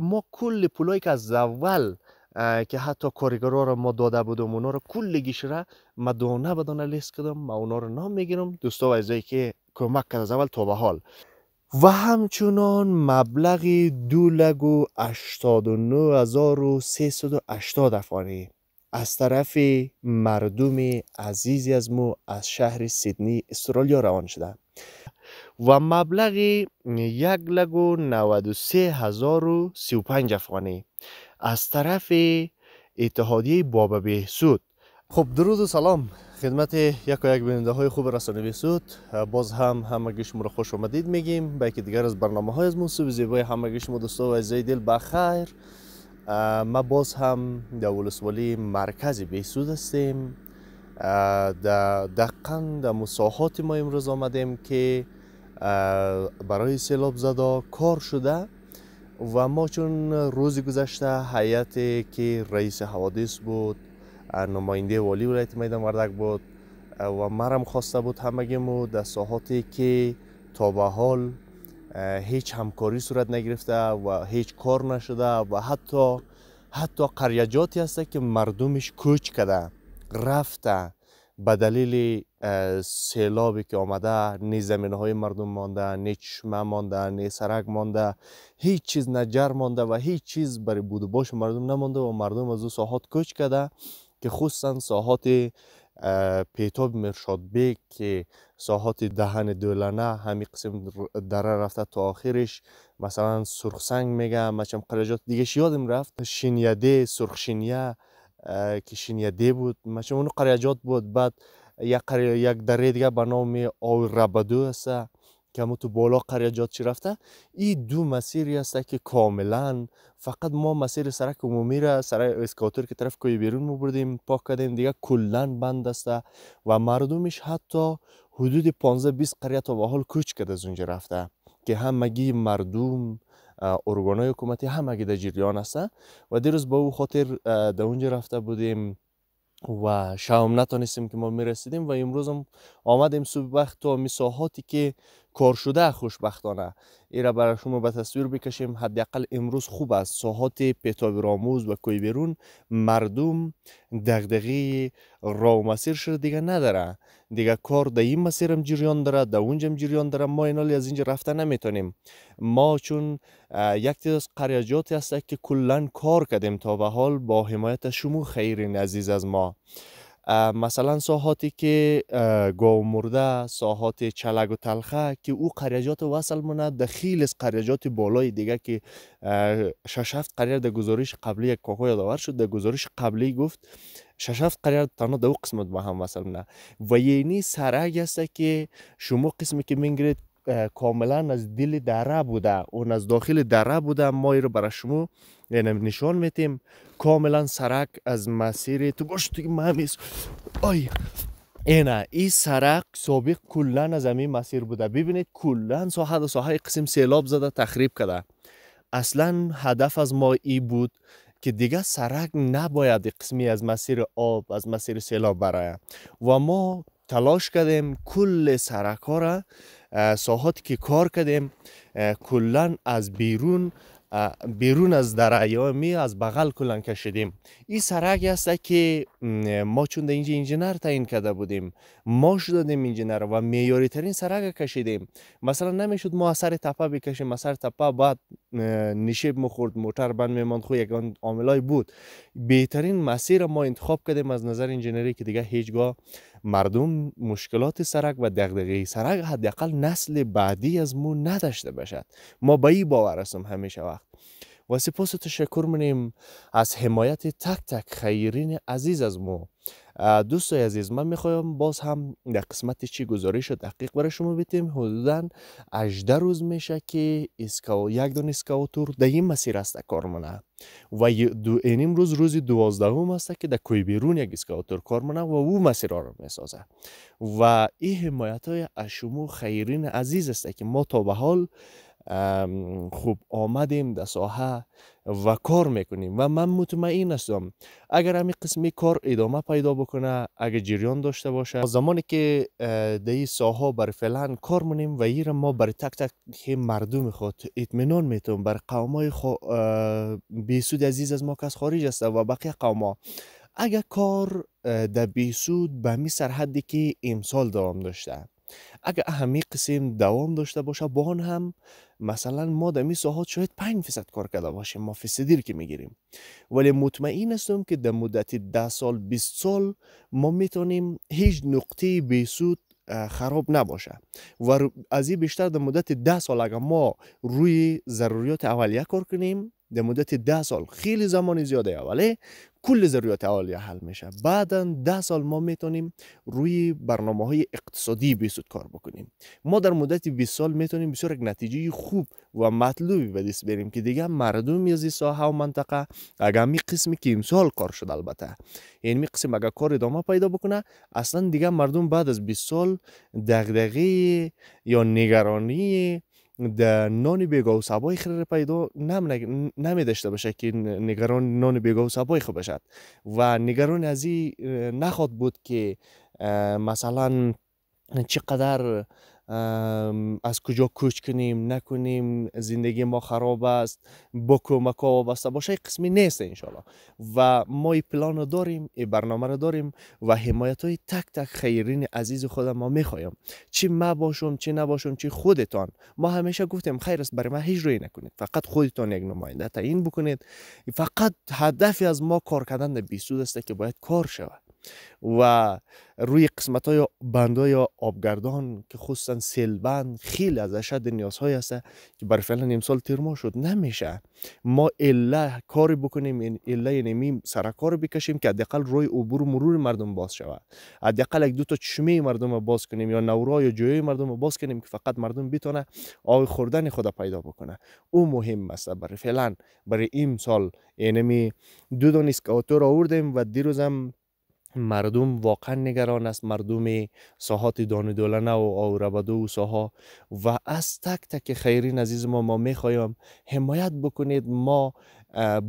ما کل پولایی که از اول که حتی کارگرا را ما داده بودم اونا رو کل گیش را ما دونه به لیست کردم ما اونا رو نام میگیرم دوستا و ازایی که کمک کرد از اول تا به حال و همچنان مبلغ دو لگو اشتاد و نو هزار و سیصد و اشتاد افغانی از طرف مردم عزیزی از مو از شهر سیدنی استرالیا روان شده و مبلغ پنج افغانی از طرف اتحادیه بابا بهسود خب درود و سلام خدمت یک و یک بیننده های خوب رسانه بهسود باز هم همگی شما را خوش آمدید میگیم با یکی دیگر از برنامه های از زیبای همگی شما دوستا و زی دل بخیر ما باز هم در ولسوالی مرکز بهسود هستیم در دقیقا در مساحات ما امروز آمدیم که برای سیلاب زده کار شده و ما چون روز گذشته حیاتی که رئیس حوادث بود نماینده والی ولایت میدان وردک بود و مرم خواسته بود همگی مو در ساحاتی که تا به حال هیچ همکاری صورت نگرفته و هیچ کار نشده و حتی حتی قریجاتی هسته که مردمش کوچ کرده رفته به دلیل سیلابی که آمده نی زمین های مردم مانده نی چشمه مانده نی سرک مانده هیچ چیز نجر مانده و هیچ چیز برای بود باش مردم نمانده و مردم از او ساحات کوچ کرده که خصوصا ساحات پیتاب مرشاد بیگ که ساحات دهن دولانه همین قسم دره رفته تا آخرش مثلا سرخسنگ میگه مچم قراجات دیگه یادم رفت شینیده سرخشینیه کشینیده بود مثلا اون قریجات بود بعد یک قری، یک دره دیگه به نام او ربدو هست که تو بالا قریجات چی رفته این دو مسیری هست که کاملا فقط ما مسیر سرک عمومی را سر اسکاتور که طرف کوی بیرون مو بردیم پاک کردیم دیگه کلا بند است و مردمش حتی حدود 15 20 قریه تا به حال کوچ کرده از اونجا رفته که همگی مردم ارگانهای حکومتی همگی در جریان هسته و دیروز با او خاطر در اونجا رفته بودیم و شام نتونستیم که ما میرسیدیم و امروز هم آمدیم صبح وقت تا مساحاتی که کار شده خوشبختانه ای را برای شما به تصویر بکشیم حداقل امروز خوب است ساحات راموز و بیرون مردم دغدغه را و مسیر شده دیگه نداره دیگه کار در این مسیر هم جریان داره در اونجا هم جریان داره ما اینال از اینجا رفته نمیتونیم ما چون یک تیز از قریجاتی هست که کلا کار کردیم تا به حال با حمایت شما خیرین عزیز از ما مثلا ساحاتی که گاو مرده ساحات چلگ و تلخه که او قریجات وصل مونه دخیل از قریجات بالای دیگه که ششفت هفت در گزارش قبلی یک کاخو یادوار شد در گزارش قبلی گفت ششفت هفت قریه تنها دو قسمت با هم وصل مونه و یعنی سرگ است که شما قسمی که میگیرید کاملا از دل دره بوده اون از داخل دره بوده ما رو برای شما نشان میتیم کاملا سرک از مسیر تو باش توی ممیز آی اینا این سرق سابق کلا از همین مسیر بوده ببینید کلا ساحه و ساحه قسم سیلاب زده تخریب کرده اصلا هدف از ما ای بود که دیگه سرک نباید قسمی از مسیر آب از مسیر سیلاب برای و ما تلاش کردیم کل سرک ها را ساحاتی که کار کردیم کلا از بیرون بیرون از در ایامی از بغل کلان کشیدیم این سرک است که ما چون در اینجا انجینر تعیین کرده بودیم ماش دادیم انجینر و میاری ترین سرک کشیدیم مثلا نمیشد ما اثر تپه بکشیم اثر تپه بعد نشیب مخورد موتر بند میماند خو یگان عاملای بود بهترین مسیر ما انتخاب کردیم از نظر انجینری که دیگه هیچگاه مردم مشکلات سرک و دغدغه سرک حداقل نسل بعدی از مو نداشته باشد ما به با این باور هستم همیشه وقت و سپاس و تشکر منیم از حمایت تک تک خیرین عزیز از مو دوستای عزیز من میخوام باز هم در قسمت چی گزارش دقیق برای شما بتیم حدودا 18 روز میشه که اسکاو یک دون اسکاوتور در این مسیر است کارمونه و دو این روز روز دوازدهم است که در کوی بیرون یک اسکاوتور کار منه و او مسیر را میسازه و این حمایت های از شما خیرین عزیز است که ما تا به حال خوب آمدیم در ساحه و کار میکنیم و من مطمئن هستم اگر همین قسمی کار ادامه پیدا بکنه اگر جریان داشته باشه زمانی که دهی ساها بر فلان کار مونیم و این ما بر تک تک مردم خود اطمینان میتون بر های خو... بیسود عزیز از ما کس خارج است و بقیه قوما اگر کار در بیسود به می سرحدی که امسال دوام داشته اگر همه قسم دوام داشته باشه با آن هم مثلا ما در می ساعت شاید 5 فیصد کار کرده باشیم ما فیصدی که میگیریم ولی مطمئن هستم که در مدت 10 سال 20 سال ما میتونیم هیچ نقطه بیسود خراب نباشه و از این بیشتر در مدت 10 سال اگر ما روی ضروریات اولیه کار کنیم در مدت ده سال خیلی زمان زیاده ولی کل ضروریات اولیه حل میشه بعدا ده سال ما میتونیم روی برنامه های اقتصادی بیسود کار بکنیم ما در مدت 20 سال میتونیم بسیار یک نتیجه خوب و مطلوبی به دست بریم که دیگه مردم از این ساحه و منطقه اگر می قسمی که امسال کار شد البته این یعنی می قسم اگر کار ادامه پیدا بکنه اصلا دیگه مردم بعد از 20 سال دغدغه یا نگرانی در نان بیگا و سبای خیر پیدا نم نمی داشته باشه که نگران نان بیگا و سبای خوب باشد و نگران از نخواد بود که مثلا چقدر از کجا کوچ کنیم نکنیم زندگی ما خراب است با کمک ها وابسته باشه قسمی نیست انشالله و ما این پلان رو داریم این برنامه رو داریم و حمایت های تک تک خیرین عزیز خود ما میخوایم چی ما باشم چی نباشم چی خودتان ما همیشه گفتیم خیر است برای ما هیچ روی نکنید فقط خودتان یک نماینده تعیین بکنید فقط هدفی از ما کار کردن بیسود است که باید کار شود و روی قسمت های بنده یا آبگردان که خصوصا سیلبند خیلی از اشد نیازهای هسته که برای فعلا امسال تیر ماه شد نمیشه ما الا کاری بکنیم الا یعنی سر کار بکشیم که حداقل روی عبور و مرور مردم باز شود حداقل یک دو تا چشمه مردم رو باز کنیم یا نورا یا جوی مردم رو باز کنیم که فقط مردم بتونه آوی خوردن خدا پیدا بکنه او مهم است برای فعلا برای این سال یعنی دو دانیس که آوردیم و دیروزم مردم واقعا نگران است مردم ساحات دان دولنه و آوربدو و ساها و از تک تک خیرین عزیز ما ما میخوایم حمایت بکنید ما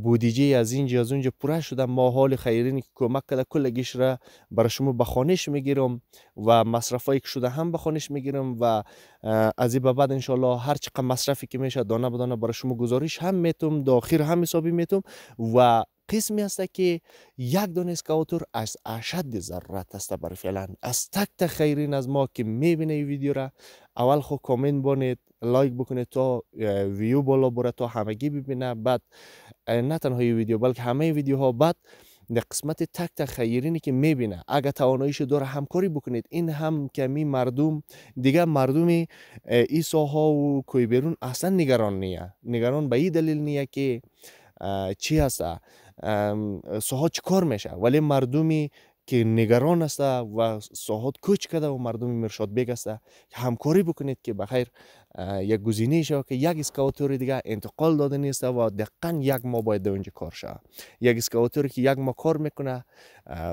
بودیجه از اینجا از اونجا پوره شده ما حال خیرین که کمک کده کل گیش را برای شما به میگیرم و هایی که شده هم به میگیرم و از این بعد انشالله هر چقدر مصرفی که میشه دانه به دانه برای شما گزارش هم میتوم داخل هم حسابی میتوم و قسمی است که یک دونست کاوتور از اشد ضرورت است بر فعلا از تک تا خیرین از ما که میبینه این ویدیو را اول خو خب کامنت بانید لایک بکنید تا ویو بالا بره تا همگی ببینه بعد نه تنها این ویدیو بلکه همه ویدیوها بعد در قسمت تک خیرینی که میبینه اگر تواناییش داره همکاری بکنید این هم کمی مردم دیگه مردم ها و بیرون اصلا نگران نیه نگران به این دلیل نیه که چی هسته سوهاد چیکار میشه ولی مردمی که نگران است و سوهاد کوچ کرده و مردمی مرشاد بگسته، که همکاری بکنید که بخیر یک گزینه شو که یک اسکاوتور دیگه انتقال داده نیست و دقیقا یک ما باید اونجا کار شه یک اسکاوتور که یک ما کار میکنه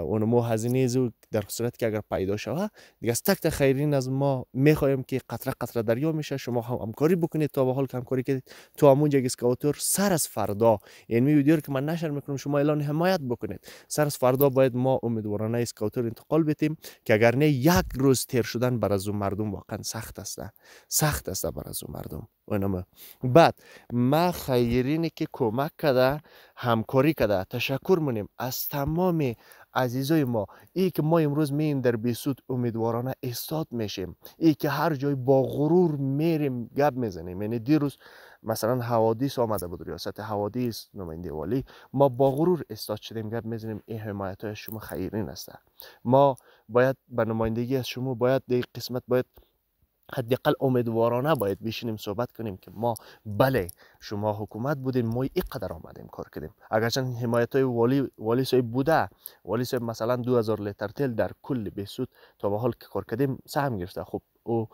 اون ما هزینه زو در صورت که اگر پیدا شوه دیگه از تک خیرین از ما میخوایم که قطره قطره دریا میشه شما هم همکاری بکنید تا به حال همکاری که تو همون یک اسکاوتور سر از فردا می یعنی ویدیو که من نشر میکنم شما اعلان حمایت بکنید سر از فردا باید ما امیدوارانه اسکاوتور انتقال بدیم که اگر نه یک روز تیر شدن بر از مردم واقعا سخت است سخت است هستن بر از او مردم بعد ما خیرینی که کمک کرده همکاری کرده تشکر مونیم از تمام عزیزای ما ای که ما امروز مییم در بیسود امیدوارانه استاد میشیم ای که هر جای با غرور میریم گپ میزنیم یعنی دیروز مثلا حوادث آمده بود ریاست حوادث نماینده والی ما با غرور استاد شدیم گپ میزنیم این حمایت های شما خیرین است. ما باید به نمایندگی از شما باید در قسمت باید حداقل امیدوارانه باید بشینیم صحبت کنیم که ما بله شما حکومت بودیم ما اینقدر آمدیم کار کردیم اگرچند حمایت های والی والی صاحب بوده والی صاحب مثلا 2000 لیتر تل در کل بهسود تا به حال که کار کردیم سهم گرفته خب او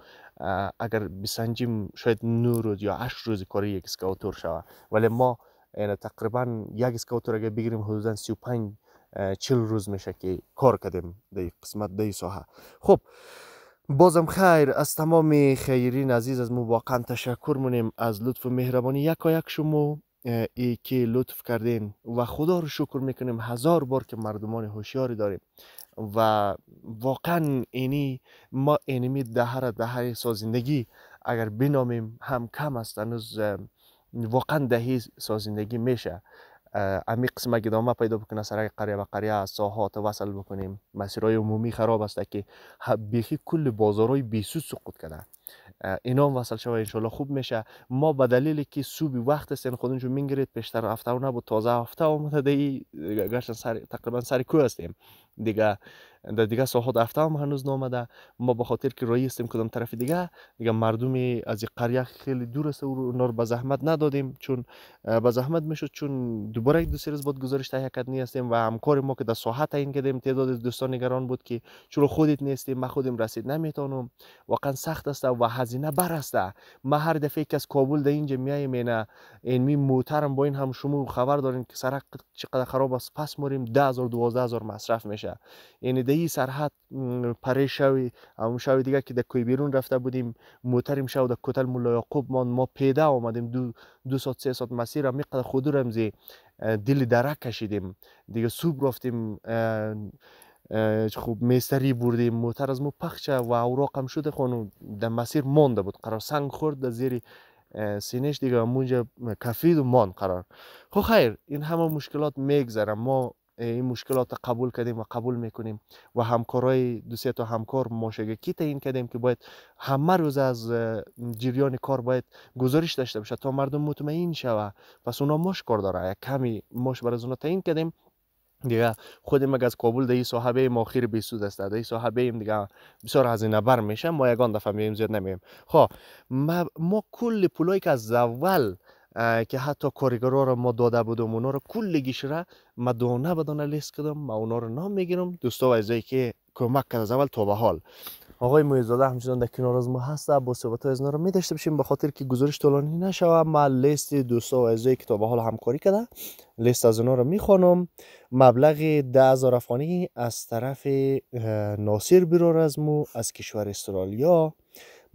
اگر بسنجیم شاید نو روز یا 8 روز کاری یک اسکاوتور شوه ولی ما یعنی تقریبا یک اسکاوتور اگر بگیریم حدودا 35 40 روز میشه که کار کردیم در قسمت در ساحه خب بازم خیر از تمام خیرین عزیز از مو واقعا تشکر مونیم از لطف و مهربانی یک یک شما ای که لطف کردین و خدا رو شکر میکنیم هزار بار که مردمان هوشیاری داریم و واقعا اینی ما اینمی دهر دهر سازندگی اگر بنامیم هم کم است هنوز واقعا دهی سازندگی میشه امی قسمه ادامه پیدا بکنه سرک قریه به قریه از ساحات وصل بکنیم مسیرهای عمومی خراب است که بیخی کل بازارهای بیسود سقوط کرده اینا هم وصل شوه انشالله خوب میشه ما به دلیل که صوبی وقت این خودونجو میگیرید پیشتر هفته و نبود تازه هفته آمده ای گشتن سر تقریبا سر کو هستیم دیگه در دیگه ساحات هفته هم هنوز نامده ما به خاطر که رای استیم کدام طرف دیگه دیگه مردم از قریه خیلی دور است و به زحمت ندادیم چون به زحمت میشد چون دوباره دو سه روز بعد گزارش تهیه هستیم و همکار ما که در ساحه این کردیم تعداد دوستان نگران بود که چرا خودت نیستیم ما خودم رسید نمیتونم واقعا سخت است و هزینه بر است ما هر دفعه که از کابل در اینجا میایم اینا می محترم با این هم شما خبر دارین که سرک چقدر خراب است پس موریم 10000 12000 مصرف میشه یعنی ای سرحد پره شوی اون شوی دیگه که در کوی بیرون رفته بودیم موتریم شو در کتل مولا یعقوب ما پیدا آمدیم دو, دو ساعت سه ساعت مسیر هم قدر خود زی دل درک کشیدیم دیگه صبح رفتیم خوب میستری بردیم موتر از مو پخچه و اوراقم شده خونو در مسیر مانده بود قرار سنگ خورد در زیر سینش دیگه همونجا کفید و مان قرار خب خیر این همه مشکلات میگذره ما این مشکلات قبول کردیم و قبول میکنیم و همکارای دو سه تا همکار کی تعیین کردیم که باید همه روز از جریان کار باید گزارش داشته باشه تا مردم مطمئن شوه پس اونا مش کار داره یک کمی مش بر از اونا تعیین کردیم دیگه خود مگه از کابل دی صاحبه ایم بی بیسود است دی صاحبه ایم دیگه بسیار هزینه بر میشه ما یگان دفعه میایم زیاد نمیایم خب ما, ما کل پولایی که از اول که حتی کارگرا را ما داده بودم اونا را کلگیش را ما دانه بدانه لیست کدم، ما اونا را نام میگیرم دوستا و ازایی که کمک کرد از اول تا به حال آقای مویزاده همچنان در کنار از ما هست با صحبت از رو می داشته باشیم به خاطر که گزارش طولانی نشوه ما لیست دوستا و ازایی که تا به حال همکاری کرده لیست از اونا رو میخوانم مبلغ 10000 افغانی از طرف ناصر بیرار از مو از کشور استرالیا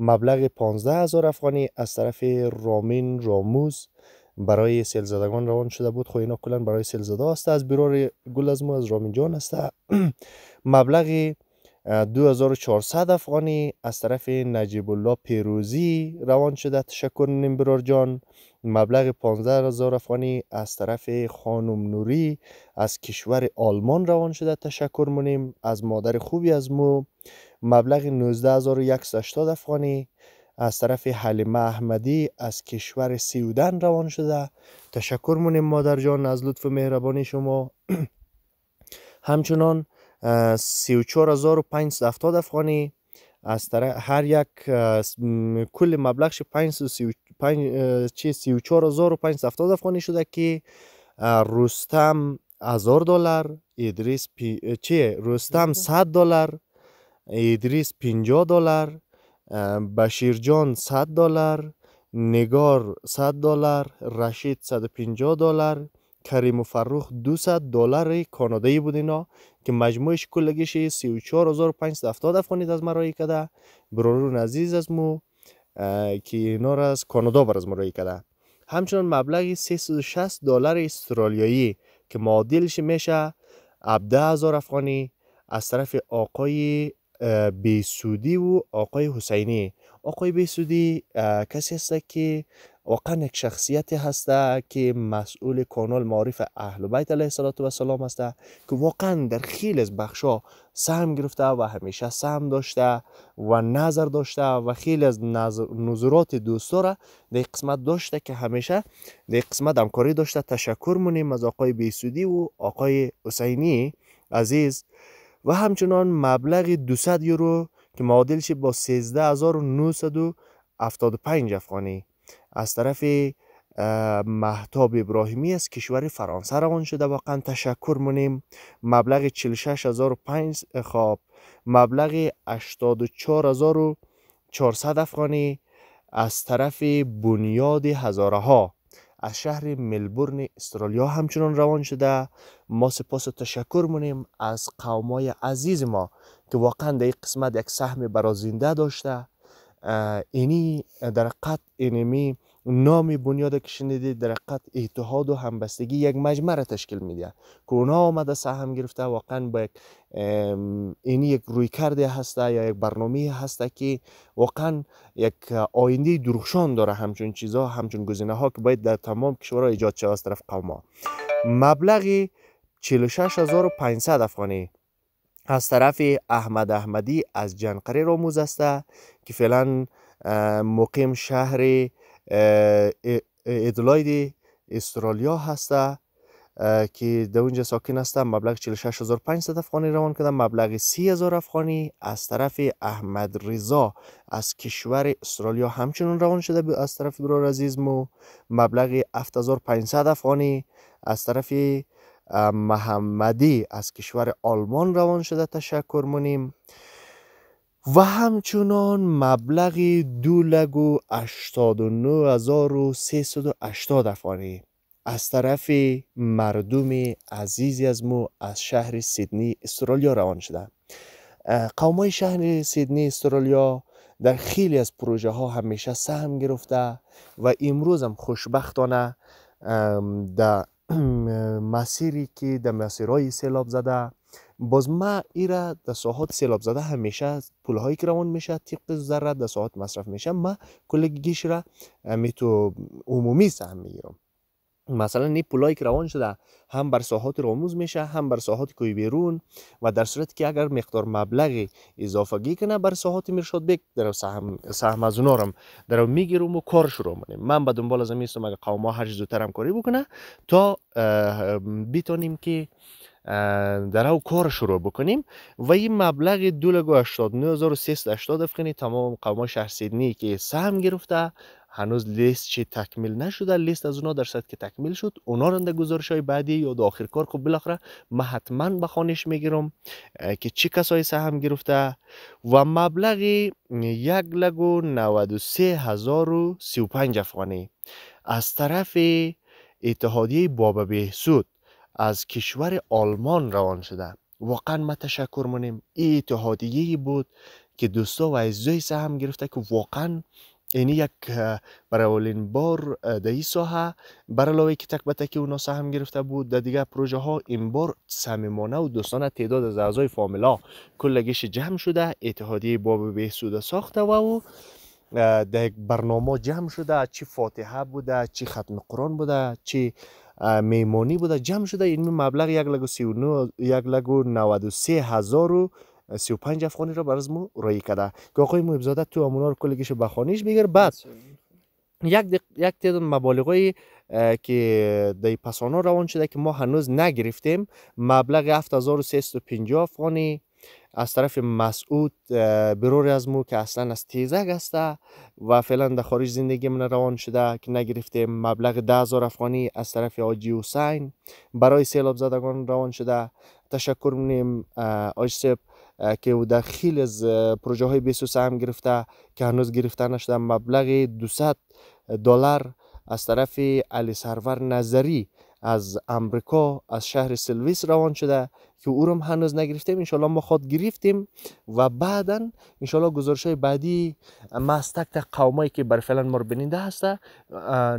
مبلغ 15 هزار افغانی از طرف رامین راموز برای زدگان روان شده بود خو خب اینا کلا برای سیلزده است از بیرار گل از مو از رامین جان است مبلغ 2400 افغانی از طرف نجیب الله پیروزی روان شده تشکر نیم برار جان مبلغ 15000 افغانی از طرف خانم نوری از کشور آلمان روان شده تشکر مونیم از مادر خوبی از مو مبلغ 19180 افغانی از طرف حلیمه احمدی از کشور سیودن روان شده تشکر مونیم مادر جان از لطف و مهربانی شما همچنان 34570 افغانی از طرف هر یک کل مبلغش 34570 افغانی شده که رستم 1000 دلار ادریس پی... چه رستم 100 بله. دلار ایدریس 50 دلار بشیرجان 100 دلار نگار 100 دلار رشید 150 دلار کریم و فروخ 200 دلار کانادایی بود اینا که مجموعش کلگیش 34570 افغانی از مرای کده کرده برارون عزیز از مو که اینا را از کانادا بر از مرای کده همچنان مبلغ 360 دلار استرالیایی که معادلش میشه 17000 افغانی از طرف آقای بیسودی و آقای حسینی آقای بیسودی کسی هسته که واقعا یک شخصیتی هسته که مسئول کانال معارف اهل بیت علیه و سلام هسته که واقعا در خیلی از بخشا سهم گرفته و همیشه سهم داشته و نظر داشته و خیلی از نظرات دوستا را در قسمت داشته که همیشه در قسمت همکاری داشته تشکر مونیم از آقای بیسودی و آقای حسینی عزیز و همچنان مبلغ 200 یورو که معادلش با 13975 افغانی از طرف محتاب ابراهیمی از کشور فرانسه روان شده واقعا تشکر مونیم مبلغ 46005 خواب مبلغ 84400 افغانی از طرف بنیاد هزاره ها از شهر ملبورن استرالیا همچنان روان شده ما سپاس و تشکر مونیم از قومای عزیز ما که واقعا در این قسمت یک سهم برازنده داشته اینی در قط اینمی نامی بنیاد کشنیدی در قط اتحاد و همبستگی یک مجمع را تشکیل میده که اونا آمده سهم گرفته واقعا با یک این یک روی کرده هسته یا یک برنامه هسته که واقعا یک آینده درخشان داره همچون چیزها همچون گزینه ها که باید در تمام کشورها ایجاد شده از طرف قوم ها مبلغ 46500 افغانی از طرف احمد احمدی از جنقره را است که فعلا مقیم شهری ادلاید استرالیا هسته که در اونجا ساکن هستم مبلغ 46500 افغانی روان کردم مبلغ 30000 افغانی از طرف احمد رضا از کشور استرالیا همچنان روان شده از طرف برادر عزیز مو مبلغ 7500 افغانی از طرف محمدی از کشور آلمان روان شده تشکر مونیم و همچنان مبلغ دو لگ و اشتاد و نو و اشتاد از طرف مردم عزیزی از مو از شهر سیدنی استرالیا روان شده قومای شهر سیدنی استرالیا در خیلی از پروژه ها همیشه سهم گرفته و امروز هم خوشبختانه در مسیری که در مسیرهای سیلاب زده باز ما ایرا در ساحات سیلاب زده همیشه پولهایی که روان میشه طبق ذره در ساحات مصرف میشه ما کلگیش را میتو عمومی سهم میگیرم مثلا این پولایی که روان شده هم بر ساحات راموز میشه هم بر ساحات کوی بیرون و در صورت که اگر مقدار مبلغ گی کنه بر ساحات میرشد بک در سهم سهم از اونارم در میگیرم و کار شروع میکنیم من به دنبال از میستم اگه قوما ها هر زودتر هم کاری بکنه تا بتونیم که در او کار شروع بکنیم و این مبلغ دولگو اشتاد افغانی تمام قوام شهر سیدنی که سهم گرفته هنوز لیست چی تکمیل نشده لیست از اونا صد که تکمیل شد اونا در گزارش های بعدی یا در آخر کار خب بالاخره من حتما به خانش میگیرم که چه کسایی سهم گرفته و مبلغ یک لگو 93 هزار و افغانی از طرف اتحادیه بابا بهسود از کشور آلمان روان شده واقعا ما تشکر منیم این اتحادیه بود که دوستا و عزیزای سهم گرفته که واقعا یعنی یک برای اولین بار در این ساحه برای که تک به تک اونا سهم گرفته بود در دیگه پروژه ها این بار صمیمانه و دوستانه تعداد از اعضای فامیلا کلگش جمع شده اتحادیه باب بهسود ساخته و او در یک برنامه جمع شده چی فاتحه بوده چی ختم قرآن بوده چی میمونی بوده جمع شده این مبلغ یک لگو سی و یک لگو و سه هزار و سی و پنج افغانی را برز ما رایی کرده که آقای ابزاده تو امونا رو کلگیش بخانیش بگر بعد یک یک مبالغی که د پسانا روان شده که ما هنوز نگرفتیم مبلغ 7350 افغانی از طرف مسعود بروری از مو که اصلا از تیزک هسته و فعلا در خارج زندگی من روان شده که نگرفته مبلغ ده هزار افغانی از طرف آجی حسین برای سیلاب زدگان روان شده تشکر میکنیم آج که او داخل از پروژه های بیسوس هم گرفته که هنوز گرفته نشده مبلغ 200 دلار از طرف علی سرور نظری از امریکا از شهر سلویس روان شده که او رو هنوز نگرفتیم انشالله ما خود گرفتیم و بعدا انشالله گزارش های بعدی از تک تک قومایی که بر فعلا مر بنینده هست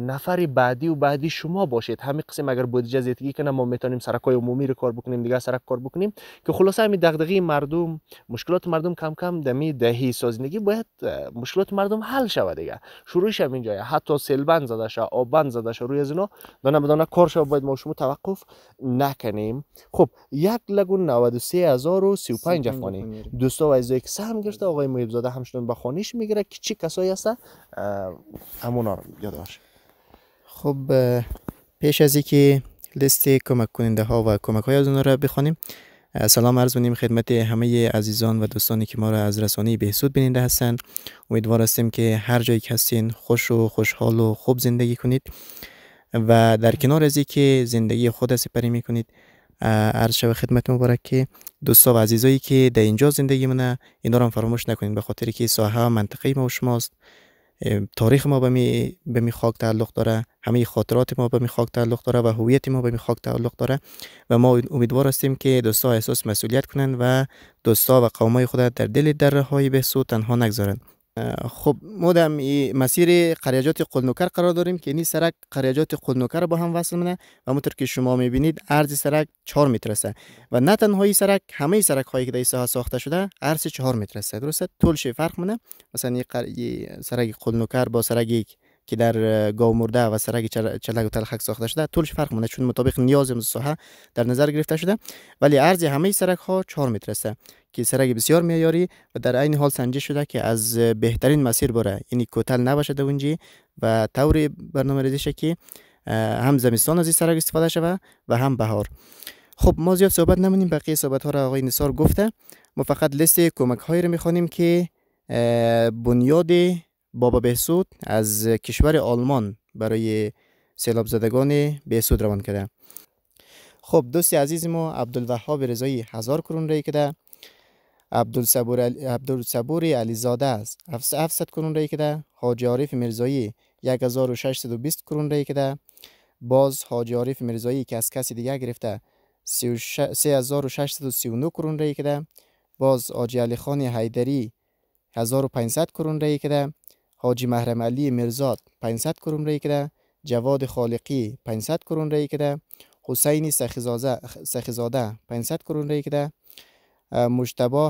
نفر بعدی و بعدی شما باشید همین قسم اگر بود زیادگی کنه ما میتونیم سرکای عمومی رو کار بکنیم دیگه سرک کار بکنیم که خلاصه همین دغدغه مردم مشکلات مردم کم کم دمی دهی سازندگی باید مشکلات مردم حل شود دیگه شروعش هم اینجاست حتی سیلبند زده شه آبند زده شه روی از اینا دانه بدانه کار شود باید ما شما توقف نکنیم خب یک لگون 93035 افغانی دوستا و از یک سهم گرفته آقای محیب همشون با به خانیش میگیره که چی کسایی هست همونا رو خب پیش از اینکه لیست کمک کننده ها و کمک های از اون را بخوانیم سلام عرض می‌کنیم خدمت همه عزیزان و دوستانی که ما را از رسانه بهسود بیننده هستند امیدوار هستیم که هر جایی که هستین خوش و خوشحال و خوب زندگی کنید و در کنار ازی که زندگی خود سپری میکنید عرض شو خدمت مبارک که دوستا و عزیزایی که در اینجا زندگی منه اینا رو هم فراموش نکنین به خاطر که ساحه منطقه ما و شماست تاریخ ما به می, به می خاک تعلق داره همه خاطرات ما به می خاک تعلق داره و هویت ما به می خاک تعلق داره و ما امیدوار هستیم که دوستا احساس مسئولیت کنند و دوستا و قومای خود در دل دره های سو تنها نگذارند خب ما در مسیر قریجات قلنوکر قرار داریم که این سرک قریجات قلنوکر با هم وصل مینه و مطور که شما میبینید عرض سرک 4 متر است و نه تنها سرک همه سرک هایی که در ساحه ساخته شده عرض 4 متر است درسته طولش فرق مینه مثلا یه سرک قلنوکر با سرک یک که در گاو مرده و سرگ چلک و تلخک ساخته شده طولش فرق مونده چون مطابق نیاز ساحه در نظر گرفته شده ولی عرض همه سرک ها 4 متر است که سرگ بسیار معیاری و در عین حال سنجش شده که از بهترین مسیر بره یعنی کوتل نباشه در اونجی و طور برنامه ریزی که هم زمستان از این سرگ استفاده شوه و هم بهار خب ما زیاد صحبت نمونیم بقیه صحبت ها را آقای نثار گفته ما فقط لیست کمک هایی رو میخوانیم که بنیاد بابا بهسود از کشور آلمان برای سیلاب زدگان بهسود روان کرده خب دوست عزیز ما عبدالوهاب رضایی هزار کرون رای کده. عبدالصبور عبدالصبور علیزاده است 700 کرون رای کده. حاج عارف مرزایی 1620 کرون رای کده. باز حاج عارف مرزایی که از کسی دیگه گرفته 3639 کرون رای کده. باز حاج علی خان حیدری 1500 کرون رای کده. حاجی محرم علی مرزاد 500 کرون ری کرده جواد خالقی 500 کرون ری کرده حسین سخیزاده 500 کرون ری کرده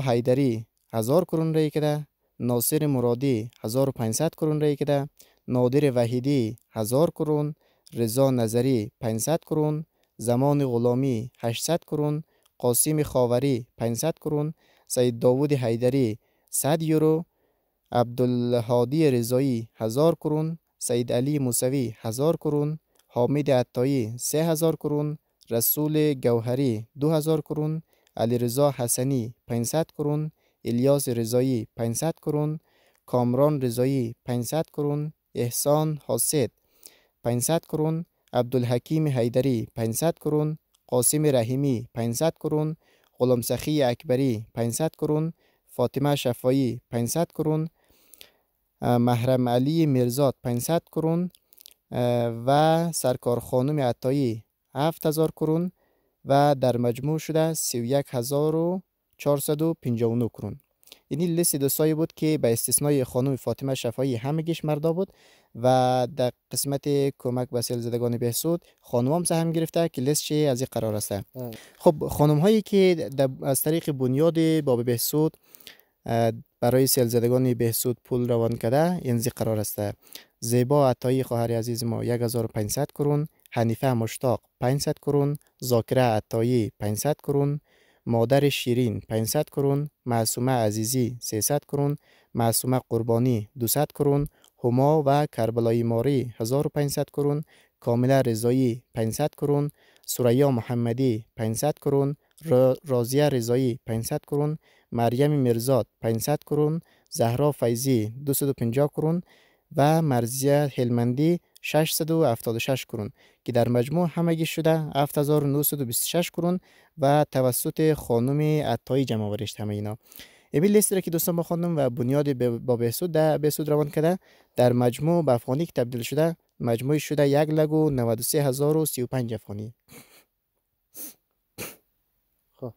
حیدری 1000 کرون ری کرده ناصر مرادی 1500 کرون ری کرده نادر وحیدی 1000 کرون رضا نظری 500 کرون زمان غلامی 800 کرون قاسم خاوری 500 کرون سید داوود حیدری 100 یورو عبدالهادی رضایی 1000 کرون سید علی موسوی 1000 کرون حامد عطایی 3000 هزار کرون رسول گوهری 2000 هزار کرون علیرضا حسنی 500 کرون الیاس رضایی 500 کرون کامران رضایی 500 کرون احسان حاسد 500 کرون عبدالحکیم حیدری 500 کرون قاسم رحیمی 500 کرون غلام اکبری 500 کرون فاطمه شفایی 500 کرون محرم علی میرزاد 500 کرون و سرکار خانم عطایی 7000 کرون و در مجموع شده 31459 کرون یعنی لیست دوستایی بود که به استثنای خانم فاطمه شفایی همگیش مردا بود و در قسمت کمک به سیل زدگان بهسود خانم هم سهم گرفته که لیست چه از این قرار است خب خانم هایی که از طریق بنیاد باب بهسود برای سیل زدگان بهسود پول روان کرده ینزی قرار است زیبا عطایی خواهر عزیز ما 1500 کرون حنیفه مشتاق 500 کرون زاکره عطایی 500 کرون مادر شیرین 500 کرون معصومه عزیزی 300 کرون معصومه قربانی 200 کرون هما و کربلایی ماری 1500 کرون کامله رضایی 500 کرون سریا محمدی 500 کرون رازیه رضایی 500 کرون مریم مرزاد 500 کرون زهرا فیزی 250 کرون و مرزیه هلمندی 676 کرون که در مجموع همگی شده 7926 کرون و توسط خانم عطایی جمع آوری همه اینا لیستی که دوستان بخوندم و بنیاد با بهسود در بهسود روان کرده در مجموع به افغانی که تبدیل شده مجموعی شده یک لگو و 93035 افغانی خب.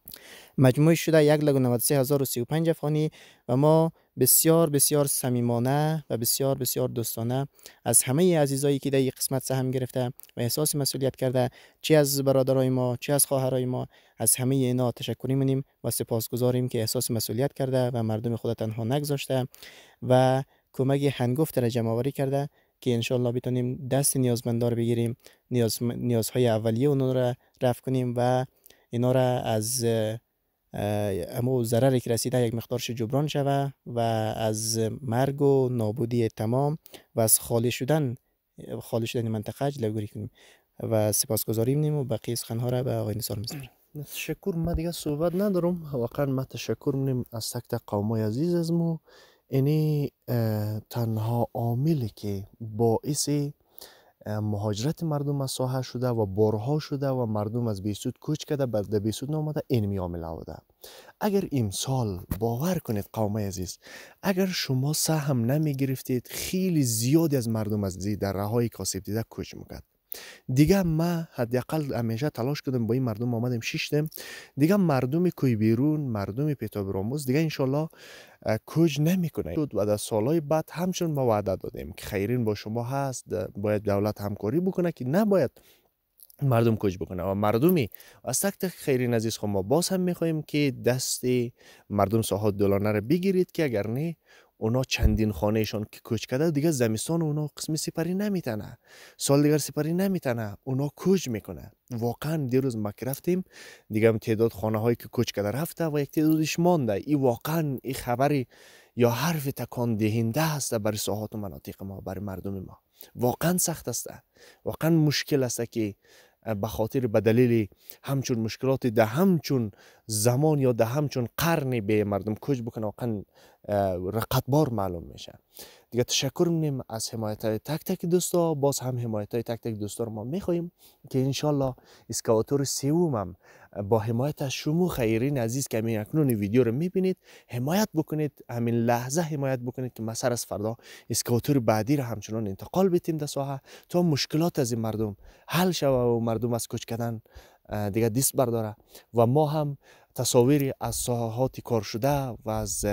مجموع شده 193035 افغانی و ما بسیار بسیار صمیمانه و بسیار بسیار دوستانه از همه عزیزایی که در این قسمت سهم گرفته و احساس مسئولیت کرده چه از برادرای ما چه از خواهرای ما از همه اینا تشکر می‌کنیم و سپاسگزاریم که احساس مسئولیت کرده و مردم خود تنها نگذاشته و کمک هنگفت را جمع کرده که انشالله بتونیم دست نیازمندار بگیریم نیاز... نیازهای اولیه اونورا را رفع کنیم و اینا را از امو ضرری که رسیده یک مقدارش جبران شوه و از مرگ و نابودی تمام و از خالی شدن خالی شدن منطقه جلوگیری کنیم و سپاسگزاری نیم و بقیه ها را به آقای نثار می‌سپارم تشکر ما دیگه صحبت ندارم واقعا ما تشکر می‌کنیم از تک تک عزیز از مو اینی تنها عاملی که باعث مهاجرت مردم از ساحه شده و بارها شده و مردم از بیسود کوچ کرده بعد به بیسود نامده این میامل آوده اگر امسال باور کنید قومه عزیز اگر شما سهم نمی گرفتید خیلی زیادی از مردم از زی در راهای کاسب دیده کوچ میکرد دیگه ما حداقل همیشه تلاش کردم با این مردم آمدیم شیشتم دیگه مردم کوی بیرون مردم پیتابراموز دیگه انشالله کوج نمیکنه و در سالهای بعد همچون ما وعده دادیم که خیرین با شما هست باید دولت همکاری بکنه که نباید مردم کج بکنه و مردمی از تک تک خیرین عزیز خود خب ما باز هم میخواهیم که دست مردم ساحات دولانه رو بگیرید که اگر نه اونا چندین خانهشان که کوچ کرده دیگه زمستان اونا قسم سپری نمیتنه سال دیگر سپری نمیتنه اونا کوچ میکنه واقعا دیروز ما رفتیم دیگه هم تعداد خانه هایی که کوچ کرده رفته و یک تعدادش مانده این واقعا این خبری یا حرف تکان دهنده است برای ساحات و مناطق ما برای مردم ما واقعا سخت است واقعا مشکل است که به خاطر به دلیل همچون مشکلات ده همچون زمان یا ده همچون قرن به مردم کوچ بکنه واقعا بار معلوم میشه دیگه تشکر میکنیم از حمایت های تک تک دوستا باز هم حمایت های تک تک دوستا رو ما میخواییم که انشالله اسکواتور سیوم هم با حمایت شما خیرین عزیز که همین اکنون ویدیو رو میبینید حمایت بکنید همین لحظه حمایت بکنید که مسر از فردا اسکواتور بعدی رو همچنان انتقال بتیم در ساحه تا مشکلات از این مردم حل شود و مردم از کچ کردن دیگه دیست برداره و ما هم تصاویر از ساحات کار شده و از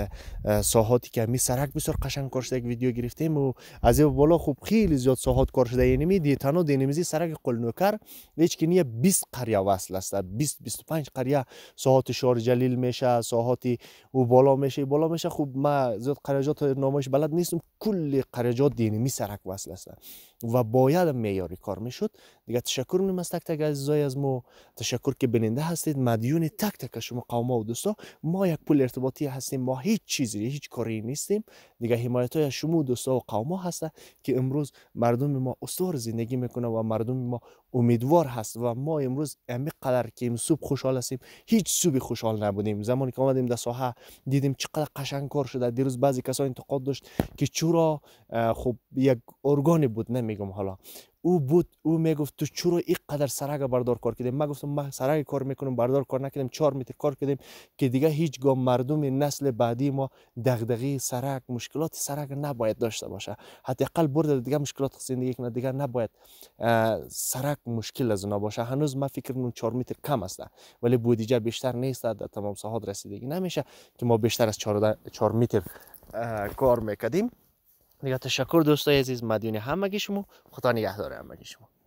ساحاتی که می سرک بسیار قشنگ کار شده یک ویدیو گرفتیم و از این بالا خوب خیلی زیاد ساحات کار شده یعنی می تنها دینمیزی سرک قلنوکر هیچ که نیه 20 قریه وصل است 20 25 قریه ساحات شار جلیل میشه ساحات او بالا میشه بالا میشه خوب ما زیاد قریجات نامش بلد نیستم کل قریجات دینمی سرک وصل است و باید میاری کار میشد دیگه تشکر میکنم از تک تک عزیزای از ما تشکر که بیننده هستید مدیون تک تک شما قوما و دوستا ما یک پول ارتباطی هستیم ما هیچ چیزی هیچ کاری نیستیم دیگه حمایت های شما دوستا و قوما هستن که امروز مردم ما استور زندگی میکنه و مردم ما امیدوار هست و ما امروز امی قدر که این صبح خوشحال هستیم هیچ صبح خوشحال نبودیم زمانی که آمدیم در ساحه دیدیم چقدر قشنگ کار شده دیروز بعضی کسا انتقاد داشت که چرا خب یک ارگانی بود نمیگم حالا او بود او میگفت تو چرا اینقدر سرگ بردار کار کردیم من گفتم من سرگ کار میکنم بردار کار نکردیم چهار متر کار کردیم که دیگه هیچ گام مردم نسل بعدی ما دغدغه سرگ مشکلات سرگ نباید داشته باشه حداقل برده دیگه مشکلات زندگی کنه دیگه نباید سرگ مشکل از باشه هنوز ما فکر میکنم 4 متر کم است ولی بودیجه بیشتر نیست در تمام ساحات رسیدگی نمیشه که ما بیشتر از 4 متر کار میکدیم دیگه تشکر دوستای عزیز مدیون همگی شما خدا نگهدار همگی شما